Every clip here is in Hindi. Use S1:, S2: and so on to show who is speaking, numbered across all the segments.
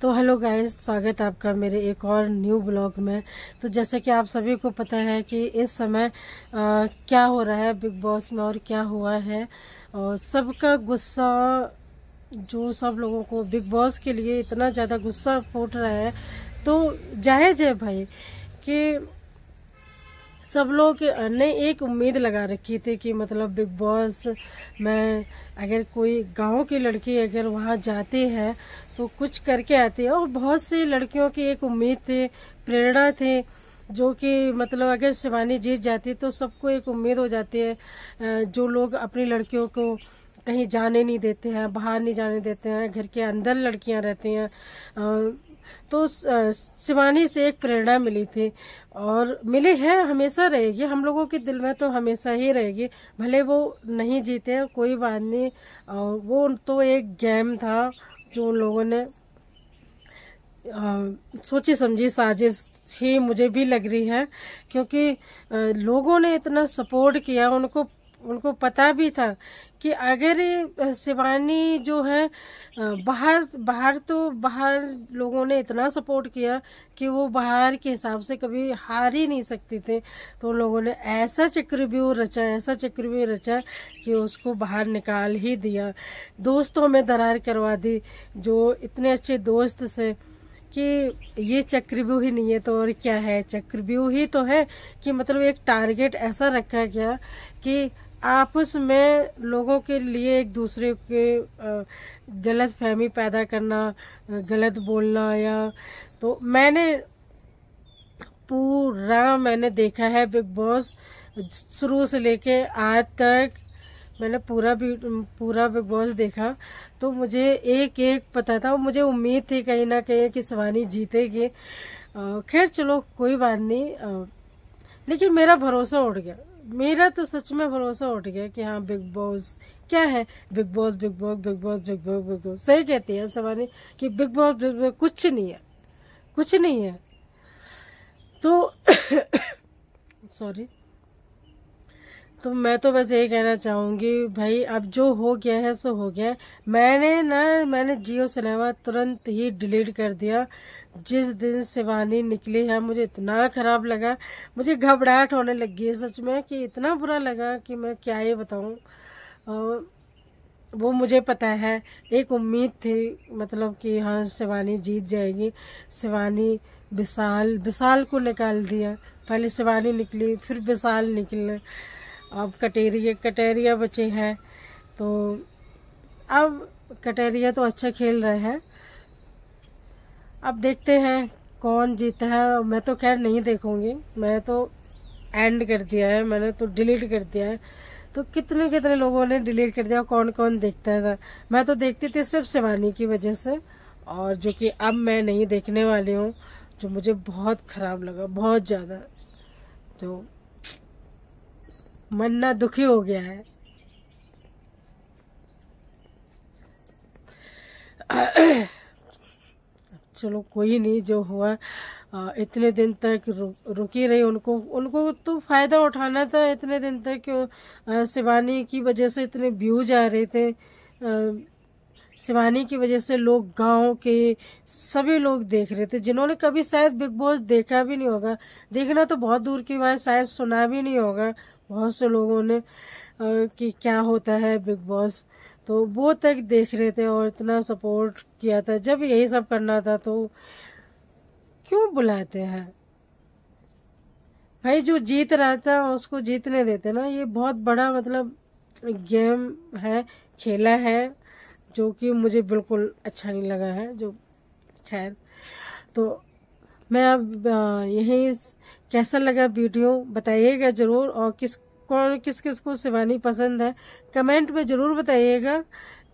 S1: तो हेलो गाइस स्वागत है आपका मेरे एक और न्यू ब्लॉग में तो जैसे कि आप सभी को पता है कि इस समय आ, क्या हो रहा है बिग बॉस में और क्या हुआ है और सबका गुस्सा जो सब लोगों को बिग बॉस के लिए इतना ज़्यादा गुस्सा फूट रहा है तो जायज़ है भाई कि सब लोग ने एक उम्मीद लगा रखी थी कि मतलब बिग बॉस में अगर कोई गांव के लड़के अगर वहां जाते हैं तो कुछ करके आते हैं और बहुत से लड़कियों की एक उम्मीद थी प्रेरणा थी जो कि मतलब अगर शिवानी जीत जाती तो सबको एक उम्मीद हो जाती है जो लोग अपनी लड़कियों को कहीं जाने नहीं देते हैं बाहर नहीं जाने देते हैं घर के अंदर लड़कियां रहती हैं तो शिवानी से एक प्रेरणा मिली थी और मिली है हमेशा रहेगी हम लोगों के दिल में तो हमेशा ही रहेगी भले वो नहीं जीते कोई बात नहीं वो तो एक गेम था जो उन लोगों ने सोची समझी साजिश ही मुझे भी लग रही है क्योंकि लोगों ने इतना सपोर्ट किया उनको उनको पता भी था कि अगर शिवानी जो है बाहर बाहर तो बाहर लोगों ने इतना सपोर्ट किया कि वो बाहर के हिसाब से कभी हार ही नहीं सकती थे तो लोगों ने ऐसा चक्रव्यूह रचा ऐसा चक्रव्यूह रचा कि उसको बाहर निकाल ही दिया दोस्तों में दरार करवा दी जो इतने अच्छे दोस्त से कि ये चक्रव्यूह ही नहीं है तो और क्या है चक्रव्यूह ही तो है कि मतलब एक टारगेट ऐसा रखा गया कि आपस में लोगों के लिए एक दूसरे के गलत फहमी पैदा करना गलत बोलना या तो मैंने पूरा मैंने देखा है बिग बॉस शुरू से लेके आज तक मैंने पूरा भी पूरा बिग बॉस देखा तो मुझे एक एक पता था मुझे उम्मीद थी कहीं ना कहीं कि सवानी जीतेगी खैर चलो कोई बात नहीं लेकिन मेरा भरोसा उड़ गया मेरा तो सच में भरोसा उठ गया कि हाँ बिग बॉस क्या है big boss big boss big boss big boss big boss सही कहती है सवानी कि बिग बॉस बिग बॉस कुछ नहीं है कुछ नहीं है तो सॉरी तो मैं तो बस यही कहना चाहूंगी भाई अब जो हो गया है सो हो गया है मैंने ना मैंने जियो सिनेमा तुरंत ही डिलीट कर दिया जिस दिन शिवानी निकली है मुझे इतना ख़राब लगा मुझे घबराहट होने लगी है सच में कि इतना बुरा लगा कि मैं क्या ही बताऊँ वो मुझे पता है एक उम्मीद थी मतलब कि हाँ शिवानी जीत जाएगी शिवानी विशाल विशाल को निकाल दिया पहले शिवानी निकली फिर विशाल निकले अब कटेरिया कटेरिया बचे हैं तो अब कटेरिया तो अच्छा खेल रहे हैं अब देखते हैं कौन जीता है मैं तो खैर नहीं देखूंगी मैं तो एंड कर दिया है मैंने तो डिलीट कर दिया है तो कितने कितने लोगों ने डिलीट कर दिया कौन कौन देखता था मैं तो देखती थी सिर्फ शिवानी की वजह से और जो कि अब मैं नहीं देखने वाली हूँ जो मुझे बहुत ख़राब लगा बहुत ज़्यादा तो मन्ना दुखी हो गया है चलो कोई नहीं जो हुआ इतने दिन तक रु, रुकी रही उनको उनको तो फायदा उठाना था इतने दिन तक शिवानी की वजह से इतने व्यूज आ रहे थे शिवानी की वजह से लोग गांव के सभी लोग देख रहे थे जिन्होंने कभी शायद बिग बॉस देखा भी नहीं होगा देखना तो बहुत दूर की बात शायद सुना भी नहीं होगा बहुत से लोगों ने कि क्या होता है बिग बॉस तो वो तक देख रहे थे और इतना सपोर्ट किया था जब यही सब करना था तो क्यों बुलाते हैं भाई जो जीत रहा था उसको जीतने देते ना ये बहुत बड़ा मतलब गेम है खेला है जो कि मुझे बिल्कुल अच्छा नहीं लगा है जो खैर तो मैं अब यही कैसा लगा वीडियो बताइएगा जरूर और किस कौन किस किस को शिवानी पसंद है कमेंट में ज़रूर बताइएगा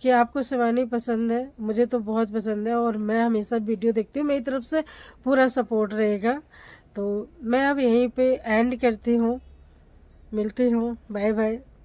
S1: कि आपको शिवानी पसंद है मुझे तो बहुत पसंद है और मैं हमेशा वीडियो देखती हूँ मेरी तरफ से पूरा सपोर्ट रहेगा तो मैं अब यहीं पे एंड करती हूँ मिलती हूँ बाय बाय